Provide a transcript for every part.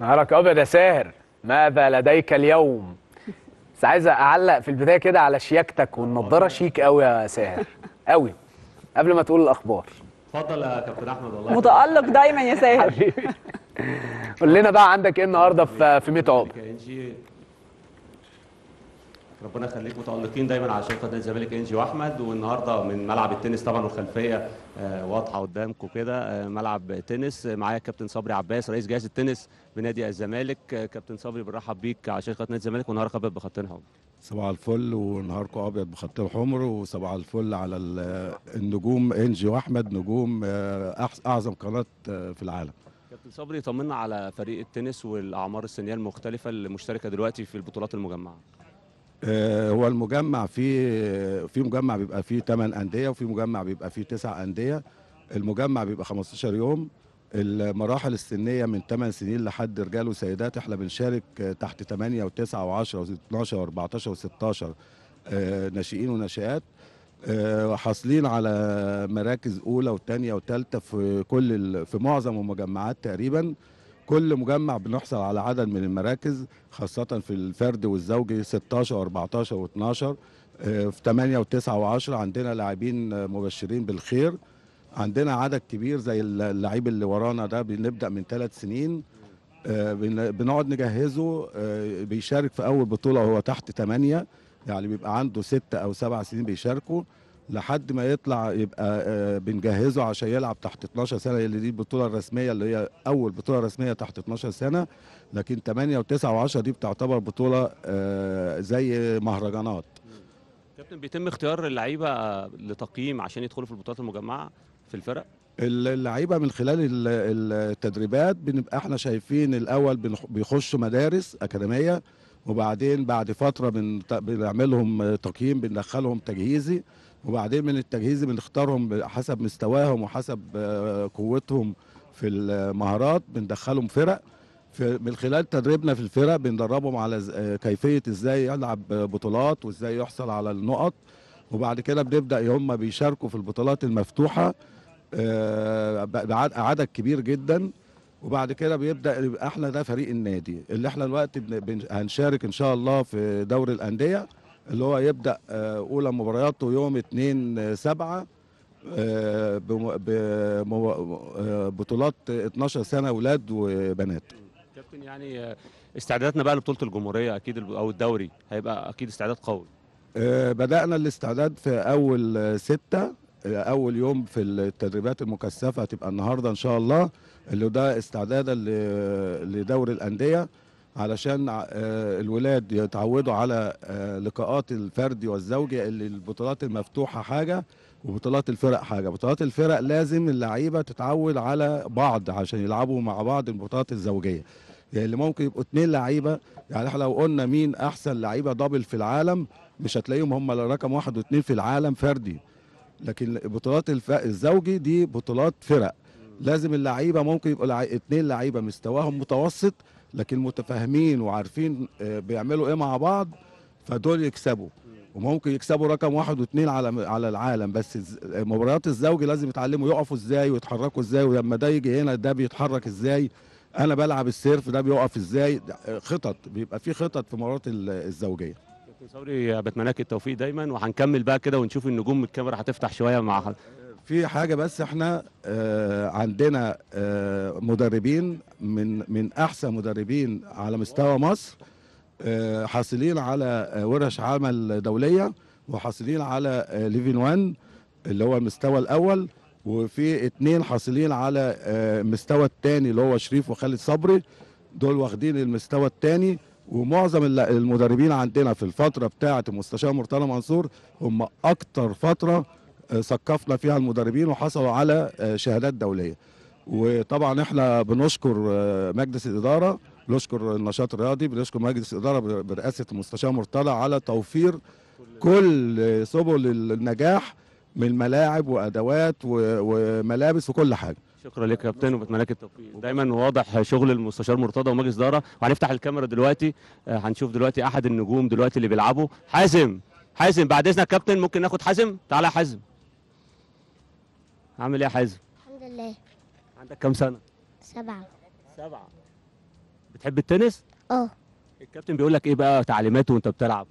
نهارك ابيض يا ساهر ماذا لديك اليوم بس عايز اعلق في البدايه كده على شياكتك والنضاره شيك قوي يا ساهر قوي قبل ما تقول الاخبار اتفضل يا كابتن احمد والله متالق دايما يا ساهر قول لنا بقى عندك ايه النهارده في ميت عقبه ربنا يخليك متألقين دايما على شرطه نادي الزمالك انجي واحمد والنهارده من ملعب التنس طبعا والخلفيه آه، واضحه قدامكم كده آه، ملعب تنس معايا كابتن صبري عباس رئيس جهاز التنس بنادي الزمالك آه، كابتن صبري بنرحب بيك على شرطه نادي الزمالك ونهارك ابيض بخطين حمر صباح الفل ونهاركم ابيض بخطين حمر وصباح الفل على النجوم انجي واحمد نجوم اعظم قناه في العالم كابتن صبري طمنا على فريق التنس والاعمار السنيه المختلفه اللي مشتركه دلوقتي في البطولات المجمعه آه، هو المجمع فيه آه، في مجمع بيبقى فيه 8 انديه وفي مجمع بيبقى فيه 9 انديه المجمع بيبقى 15 يوم المراحل السنيه من 8 سنين لحد رجال وسيدات احنا بنشارك آه، تحت 8 و9 و10 و12 و14 و16 ناشئين وناشئات حاصلين على مراكز اولى وثانيه وثالثه في كل في معظم المجمعات تقريبا كل مجمع بنحصل على عدد من المراكز خاصة في الفرد والزوجي 16 و14 و12 في 8 و9 و10 عندنا لاعبين آه، مبشرين بالخير عندنا عدد كبير زي اللعيب اللي ورانا ده بنبدا من ثلاث سنين آه، بنقعد نجهزه آه، بيشارك في اول بطوله وهو تحت 8 يعني بيبقى عنده ست او سبع سنين بيشاركوا لحد ما يطلع يبقى آه، بنجهزه عشان يلعب تحت 12 سنه اللي دي البطوله الرسميه اللي هي اول بطوله رسميه تحت 12 سنه لكن 8 و9 و10 دي بتعتبر بطوله آه، زي مهرجانات كابتن بيتم اختيار اللعيبه لتقييم عشان يدخلوا في البطولات المجمعه في الفرق اللعيبه من خلال التدريبات بنبقى احنا شايفين الاول بيخشوا مدارس اكاديميه وبعدين بعد فتره بن... بنعملهم تقييم بندخلهم تجهيزي وبعدين من التجهيزي بنختارهم حسب مستواهم وحسب آه، قوتهم في المهارات بندخلهم فرق في من خلال تدريبنا في الفرق بندربهم على آه، كيفيه ازاي يلعب بطولات وازاي يحصل على النقط وبعد كده بنبدا هم بيشاركوا في البطولات المفتوحه آه، عدد كبير جدا وبعد كده بيبدا يبقى احنا ده فريق النادي اللي احنا دلوقتي هنشارك ان شاء الله في دوري الانديه اللي هو يبدا آه، اولى مبارياته يوم 2 7 ببطولات 12 سنه اولاد وبنات كابتن يعني آه، استعداداتنا بقى لبطوله الجمهوريه اكيد او الدوري هيبقى اكيد استعداد قوي آه، بدانا الاستعداد في اول ستة اول يوم في التدريبات المكثفه هتبقى النهارده ان شاء الله اللي ده استعدادا لدوري الانديه علشان آه، الولاد يتعودوا على آه، لقاءات الفردي والزوجي اللي البطولات المفتوحه حاجه وبطولات الفرق حاجه بطولات الفرق لازم اللعيبه تتعود على بعض عشان يلعبوا مع بعض البطولات الزوجيه يعني اللي ممكن يبقوا اثنين لعيبه يعني احنا لو قلنا مين احسن لعيبه دبل في العالم مش هتلاقيهم هم رقم واحد واثنين في العالم فردي لكن بطولات الزوجي دي بطولات فرق لازم اللعيبه ممكن يبقوا اثنين لعيبه مستواهم متوسط لكن متفاهمين وعارفين آه، بيعملوا ايه مع بعض فدول يكسبوا وممكن يكسبوا رقم واحد واثنين على على العالم بس مباريات الزوج لازم يتعلموا يقفوا ازاي ويتحركوا ازاي ولما ده يجي هنا ده بيتحرك ازاي انا بلعب السيرف ده بيقف ازاي آه، خطط بيبقى في خطط في مباريات الزوجيه كابتن صبري بتمنى لك التوفيق دايما وهنكمل بقى كده ونشوف النجوم الكاميرا هتفتح شويه مع في حاجه بس احنا آه عندنا آه مدربين من من احسن مدربين على مستوى مصر آه حاصلين على آه، ورش عمل دوليه وحاصلين على آه، ليفين 1 اللي هو المستوى الاول وفي اثنين حاصلين على آه، المستوى الثاني اللي هو شريف وخالد صبري دول واخدين المستوى الثاني ومعظم المدربين عندنا في الفتره بتاعه المستشار مرتضى منصور هم اكتر فتره ثقفنا فيها المدربين وحصلوا على آه، شهادات دوليه وطبعا احنا بنشكر آه، مجلس الاداره بنشكر النشاط الرياضي بنشكر مجلس الاداره برئاسه المستشار مرتضى على توفير كل سبل النجاح من ملاعب وادوات وملابس وكل حاجه شكرا لك يا كابتن وبتمنى لك التوفيق دايما واضح شغل المستشار مرتضى ومجلس اداره وهنفتح الكاميرا دلوقتي آه، هنشوف دلوقتي احد النجوم دلوقتي اللي بيلعبوا حازم حازم بعد اذنك كابتن ممكن ناخد حازم تعالى يا حازم عامل ايه يا حازم؟ الحمد لله عندك كام سنة؟ سبعة سبعة بتحب التنس؟ اه الكابتن بيقول لك ايه بقى تعليماته وانت بتلعب؟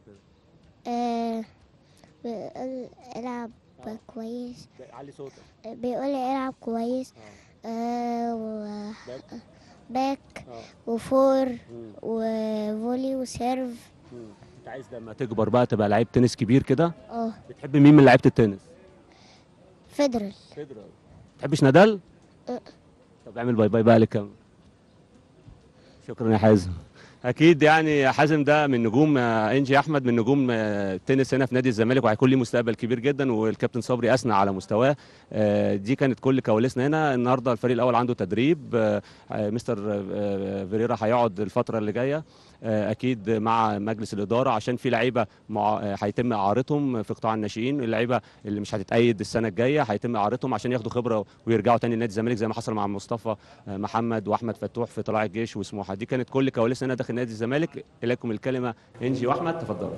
آه بيقول العب كويس آه. علي صوتك بيقول لي العب كويس آه. آه و... باك آه. وفور مم. وفولي وسيرف مم. انت عايز لما تكبر بقى تبقى لعيب تنس كبير كده؟ اه بتحب مين من لعيبة التنس؟ فيدرال فيدرال تحبش نادال؟ أه. طب اعمل باي باي بقى للكاميرا شكرا يا حازم اكيد يعني حازم ده من نجوم آه، انجي احمد من نجوم التنس آه، هنا في نادي الزمالك وهيكون ليه مستقبل كبير جدا والكابتن صبري اثنى على مستواه آه، دي كانت كل كواليسنا هنا النهارده الفريق الاول عنده تدريب مستر فيريرا هيقعد الفتره اللي جايه آه، اكيد مع مجلس الاداره عشان في لعيبه مع... آه، هيتم اعارتهم في قطاع الناشئين اللعيبه اللي مش هتتايد السنه الجايه هيتم اعارتهم عشان ياخدوا خبره ويرجعوا تاني لنادي الزمالك زي ما حصل مع مصطفى آه، محمد واحمد فتوح في طلائع الجيش وسموحه دي كانت كل كواليس هنا داخل نادي الزمالك اليكم الكلمه انجي واحمد تفضلوا